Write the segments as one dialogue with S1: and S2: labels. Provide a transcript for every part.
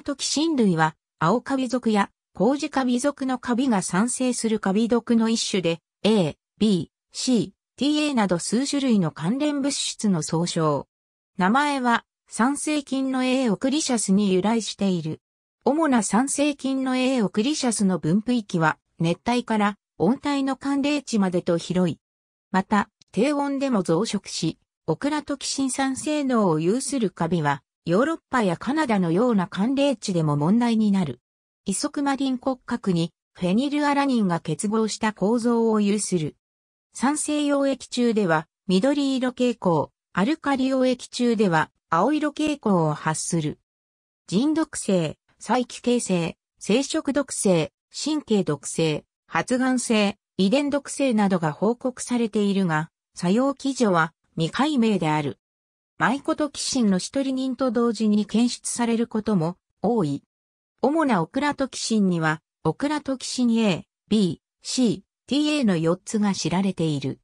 S1: トキ時親類は、青カビ属や、麹カビ属のカビが産生するカビ毒の一種で、A、B、C、TA など数種類の関連物質の総称。名前は、酸性菌の A オクリシャスに由来している。主な酸性菌の A オクリシャスの分布域は、熱帯から温帯の寒冷地までと広い。また、低温でも増殖し、オクラトキシン酸性能を有するカビは、ヨーロッパやカナダのような寒冷地でも問題になる。イソクマリン骨格にフェニルアラニンが結合した構造を有する。酸性溶液中では緑色傾向、アルカリ溶液中では青色傾向を発する。人毒性、再帰形性、生殖毒性、神経毒性、発がん性、遺伝毒性などが報告されているが、作用基準は未解明である。舞妓と騎ンの一人人と同時に検出されることも多い。主なオクラと騎ンには、オクラと騎ン、A、B、C、TA の4つが知られている。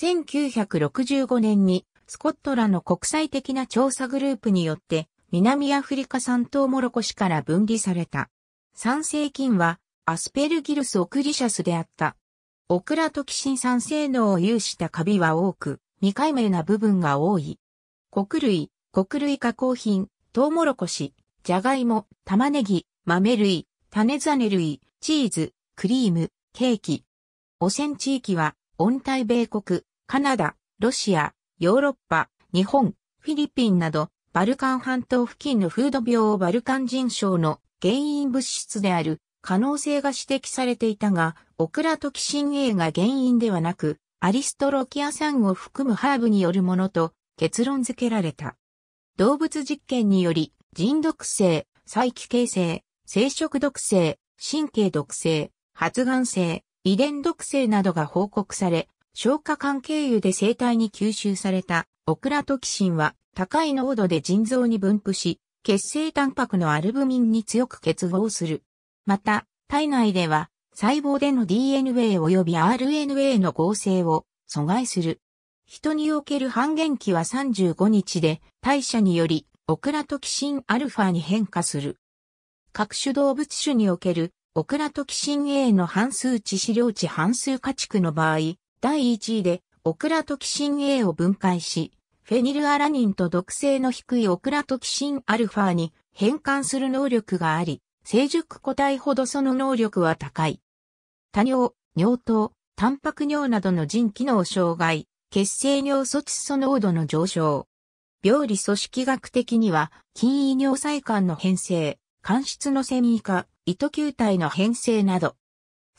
S1: 1965年にスコットラの国際的な調査グループによって南アフリカ産トウモロコシから分離された。酸性菌はアスペルギルスオクリシャスであった。オクラトキシン酸性能を有したカビは多く、未解明な部分が多い。穀類、穀類加工品、トウモロコシ、じゃがいも、玉ねぎ、豆類、種種類、チーズ、クリーム、ケーキ。汚染地域は、温帯米国、カナダ、ロシア、ヨーロッパ、日本、フィリピンなど、バルカン半島付近のフード病バルカン人症の原因物質である可能性が指摘されていたが、オクラトキシン A が原因ではなく、アリストロキア酸を含むハーブによるものと結論付けられた。動物実験により、人毒性、再帰形性、生殖毒性、神経毒性、発がん性、遺伝毒性などが報告され、消化管経由で生体に吸収されたオクラトキシンは高い濃度で腎臓に分布し、血清タンパクのアルブミンに強く結合する。また、体内では細胞での DNA 及び RNA の合成を阻害する。人における半減期は35日で、代謝により、オクラトキシンアルファに変化する。各種動物種における、オクラトキシン A の半数値資料値半数家畜の場合、第1位で、オクラトキシン A を分解し、フェニルアラニンと毒性の低いオクラトキシンアルファに変換する能力があり、成熟個体ほどその能力は高い。多尿、尿糖、タンパク尿などの腎機能障害、血清尿素窒素濃度の上昇。病理組織学的には、筋医尿細管の変性、間質の線維化、糸球体の変性など。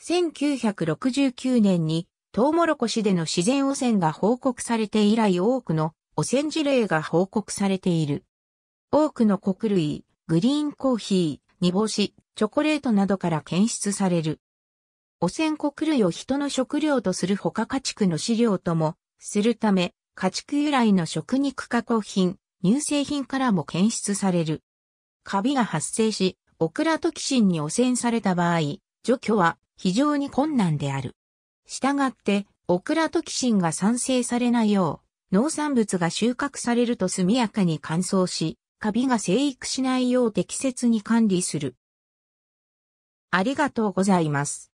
S1: 1969年に、トウモロコシでの自然汚染が報告されて以来多くの汚染事例が報告されている。多くの穀類、グリーンコーヒー、煮干し、チョコレートなどから検出される。汚染穀類を人の食料とする他家畜の飼料ともするため、家畜由来の食肉加工品、乳製品からも検出される。カビが発生し、オクラトキシンに汚染された場合、除去は非常に困難である。従って、オクラトキシンが産生されないよう、農産物が収穫されると速やかに乾燥し、カビが生育しないよう適切に管理する。ありがとうございます。